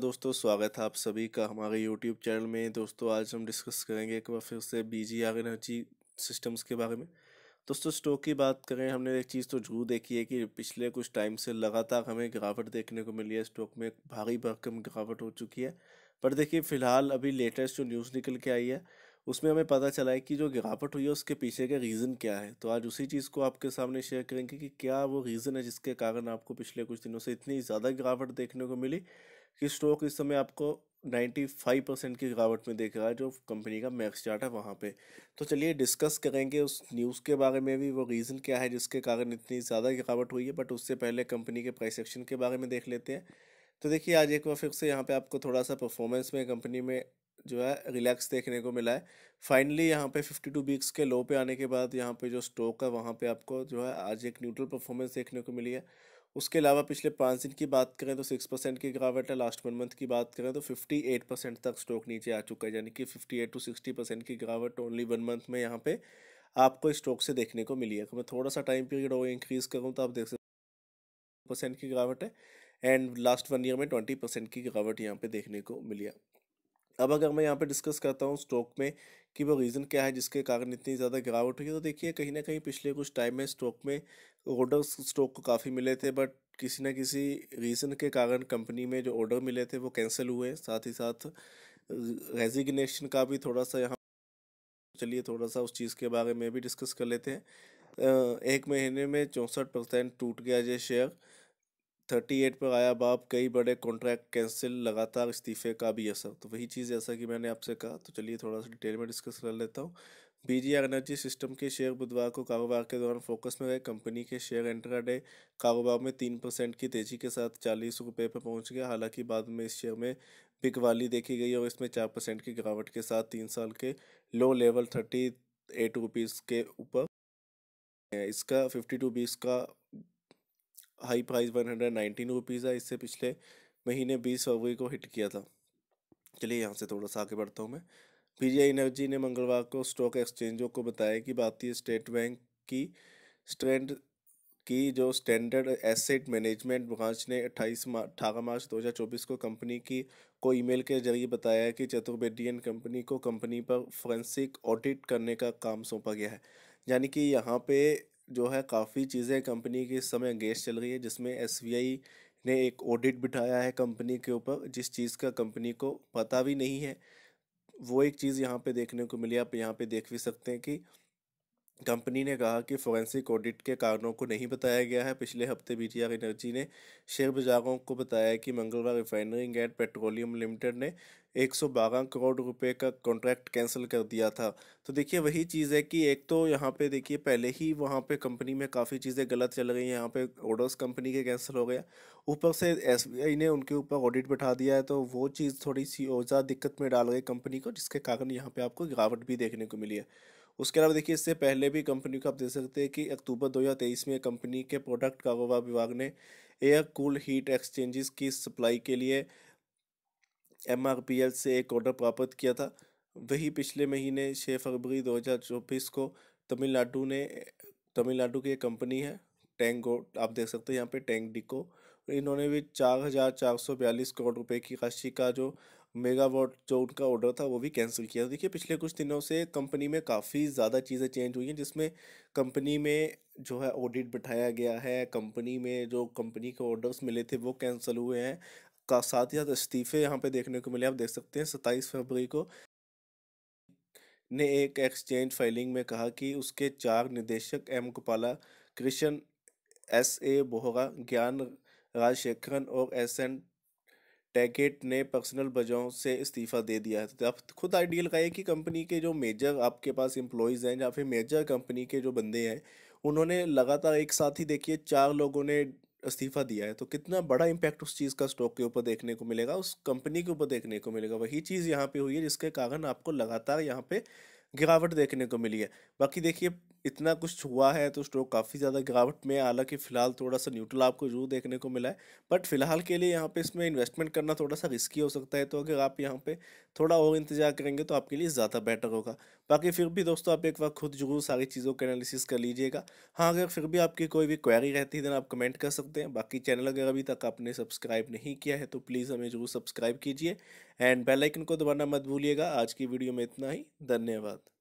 दोस्तों स्वागत है आप सभी का हमारे यूट्यूब चैनल में दोस्तों आज हम डिस्कस करेंगे एक बार फिर से बीजी आर एनर्जी सिस्टम्स के बारे में दोस्तों स्टॉक की बात करें हमने एक चीज़ तो जरूर देखी है कि पिछले कुछ टाइम से लगातार हमें गिरावट देखने को मिली है स्टॉक में भारी भरकम गिरावट हो चुकी है पर देखिए फिलहाल अभी लेटेस्ट जो न्यूज़ निकल के आई है उसमें हमें पता चला है कि जो गिरावट हुई है उसके पीछे का रीज़न क्या है तो आज उसी चीज़ को आपके सामने शेयर करेंगे कि क्या वो रीज़न है जिसके कारण आपको पिछले कुछ दिनों से इतनी ज़्यादा गिरावट देखने को मिली कि स्टॉक इस समय आपको नाइन्टी फाइव परसेंट की गिरावट में देख रहा है जो कंपनी का मैक्स चार्ट है वहाँ पे तो चलिए डिस्कस करेंगे उस न्यूज़ के बारे में भी वो रीज़न क्या है जिसके कारण इतनी ज़्यादा गिरावट हुई है बट उससे पहले कंपनी के प्राइस एक्शन के बारे में देख लेते हैं तो देखिए आज एक बार फिर से यहाँ पे आपको थोड़ा सा परफॉर्मेंस में कंपनी में जो है रिलैक्स देखने को मिला है फाइनली यहाँ पे 52 वीक्स के लो पे आने के बाद यहाँ पे जो स्टॉक है वहाँ पे आपको जो है आज एक न्यूट्रल परफॉर्मेंस देखने को मिली है उसके अलावा पिछले पाँच दिन की बात करें तो सिक्स परसेंट की गिरावट है लास्ट वन मंथ की बात करें तो फिफ्टी एट परसेंट तक स्टॉक नीचे आ चुका है यानी कि fifty eight to sixty percent की गिरावट ओनली वन मंथ में यहाँ पे आपको स्टॉक से देखने को मिली है तो मैं थोड़ा सा टाइम पीरियड और इंक्रीज़ करूँ तो आप देख सकते परसेंट की गिरावट है एंड लास्ट वन ईयर में ट्वेंटी परसेंट की गिरावट यहाँ पे देखने को मिली है अब अगर मैं यहाँ पे डिस्कस करता हूँ स्टॉक में कि वो रीज़न क्या है जिसके कारण इतनी ज़्यादा गिरावट हुई है तो देखिए कहीं ना कहीं पिछले कुछ टाइम में स्टॉक में ऑर्डर्स स्टॉक को काफ़ी मिले थे बट किसी न किसी रीज़न के कारण कंपनी में जो ऑर्डर मिले थे वो कैंसिल हुए साथ ही साथ रेजिग्नेशन का भी थोड़ा सा यहाँ चलिए थोड़ा सा उस चीज़ के बारे में भी डिस्कस कर लेते हैं एक महीने में चौंसठ परसेंट टूट गया ये शेयर थर्टी एट पर आया बाप कई बड़े कॉन्ट्रैक्ट कैंसिल लगातार इस्तीफे का भी असर तो वही चीज़ जैसा कि मैंने आपसे कहा तो चलिए थोड़ा सा डिटेल में डिस्कस कर लेता हूँ बीजीआर एनर्जी सिस्टम के शेयर बुधवार को कारोबार के दौरान फोकस में रहे कंपनी के शेयर डे कारोबार में तीन परसेंट की तेजी के साथ चालीस रुपये पर पहुंच गया हालांकि बाद में इस शेयर में बिकवाली देखी गई और इसमें चार परसेंट की गिरावट के साथ तीन साल के low level thirty eight rupees के ऊपर इसका फिफ्टी टू बीस का high price one hundred nineteen rupees है इससे पिछले महीने बीस फरवरी को हिट किया था चलिए यहाँ से थोड़ा सा आगे बढ़ता हूँ मैं पी एनर्जी ने मंगलवार को स्टॉक एक्सचेंजों को बताया कि भारतीय स्टेट बैंक की स्ट्रेंड की जो स्टैंडर्ड एसेट मैनेजमेंट ब्रांच ने 28 मार्च अठारह मार्च 2024 को कंपनी की को ईमेल के जरिए बताया कि चतुर्वेदियन कंपनी को कंपनी पर फोरेंसिक ऑडिट करने का काम सौंपा गया है यानी कि यहाँ पे जो है काफ़ी चीज़ें कंपनी की इस समय अंगेज चल रही है जिसमें एस ने एक ऑडिट बिठाया है कंपनी के ऊपर जिस चीज़ का कंपनी को पता भी नहीं है वो एक चीज़ यहाँ पे देखने को मिली आप यहाँ पे देख भी सकते हैं कि कंपनी ने कहा कि फोरेंसिक ऑडिट के कारणों को नहीं बताया गया है पिछले हफ्ते बीटीआर एनर्जी ने शेयर बाजारों को बताया कि मंगलवार रिफाइनरिंग एंड पेट्रोलियम लिमिटेड ने 112 करोड़ रुपए का कॉन्ट्रैक्ट कैंसिल कर दिया था तो देखिए वही चीज़ है कि एक तो यहाँ पे देखिए पहले ही वहाँ पे कंपनी में काफ़ी चीज़ें गलत चल रही हैं यहाँ पे ऑर्डर्स कंपनी के कैंसिल हो गया ऊपर से एस ने उनके ऊपर ऑडिट बैठा दिया है तो वो चीज़ थोड़ी सी और ज़्यादा दिक्कत में डाल गई कंपनी को जिसके कारण यहाँ पर आपको गिरावट भी देखने को मिली है उसके अलावा देखिए इससे पहले भी कंपनी को आप देख सकते हैं कि अक्टूबर 2023 में कंपनी के प्रोडक्ट कारोबार विभाग ने एयर कूल हीट एक्सचेंजेस की सप्लाई के लिए एम से एक ऑर्डर प्राप्त किया था वही पिछले महीने छः फरवरी चौबीस को तमिलनाडु ने तमिलनाडु की एक कंपनी है टेंगो आप देख सकते हैं यहाँ पे टेंग डिको इन्होंने भी चार हज़ार चार सौ बयालीस करोड़ रुपए की राशि का जो मेगावाट जो उनका ऑर्डर था वो भी कैंसिल किया देखिए पिछले कुछ दिनों से कंपनी में काफ़ी ज़्यादा चीज़ें चेंज हुई हैं जिसमें कंपनी में जो है ऑडिट बिठाया गया है कंपनी में जो कंपनी के ऑर्डर्स मिले थे वो कैंसिल हुए हैं का साथ ही साथ इस्तीफे यहाँ पे देखने को मिले आप देख सकते हैं सत्ताईस फरवरी को ने एक एक्सचेंज फाइलिंग में कहा कि उसके चार निदेशक M Gopala Krishna S A Bohra Gyan Rajasekharan और एस एन टैकेट ने पर्सनल वजहों से इस्तीफ़ा दे दिया है तो आप खुद आइडियल का है कि कंपनी के जो मेजर आपके पास एम्प्लॉयज़ हैं या फिर मेजर कंपनी के जो बंदे हैं उन्होंने लगातार एक साथ ही देखिए चार लोगों ने इस्तीफ़ा दिया है तो कितना बड़ा इम्पैक्ट उस चीज़ का स्टॉक के ऊपर देखने को मिलेगा उस कंपनी के ऊपर देखने को मिलेगा वही चीज़ यहाँ पे हुई है जिसके कारण आपको लगातार यहाँ पे गिरावट देखने को मिली है बाकी देखिए इतना कुछ हुआ है तो स्टॉक काफ़ी ज़्यादा गिरावट में हालांकि फ़िलहाल थोड़ा सा न्यूट्रल आपको जरूर देखने को मिला है बट फिलहाल के लिए यहाँ पे इसमें इन्वेस्टमेंट करना थोड़ा सा रिस्की हो सकता है तो अगर आप यहाँ पे थोड़ा और इंतजार करेंगे तो आपके लिए ज़्यादा बेटर होगा बाकी फिर भी दोस्तों आप एक बार खुद जरूर सारी चीज़ों का एनालिसिस कर लीजिएगा हाँ अगर फिर भी आपकी कोई भी क्वेरी रहती है देन तो आप कमेंट कर सकते हैं बाकी चैनल अगर अभी तक आपने सब्सक्राइब नहीं किया है तो प्लीज़ हमें जरूर सब्सक्राइब कीजिए एंड बेलाइकन को दबाना मत भूलिएगा आज की वीडियो में इतना ही धन्यवाद